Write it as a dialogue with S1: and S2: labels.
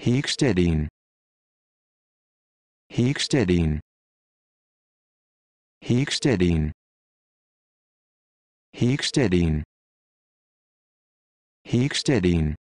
S1: Hikstedin. Hikstedin. Hikstedin. Hikstedin. Hikstedin.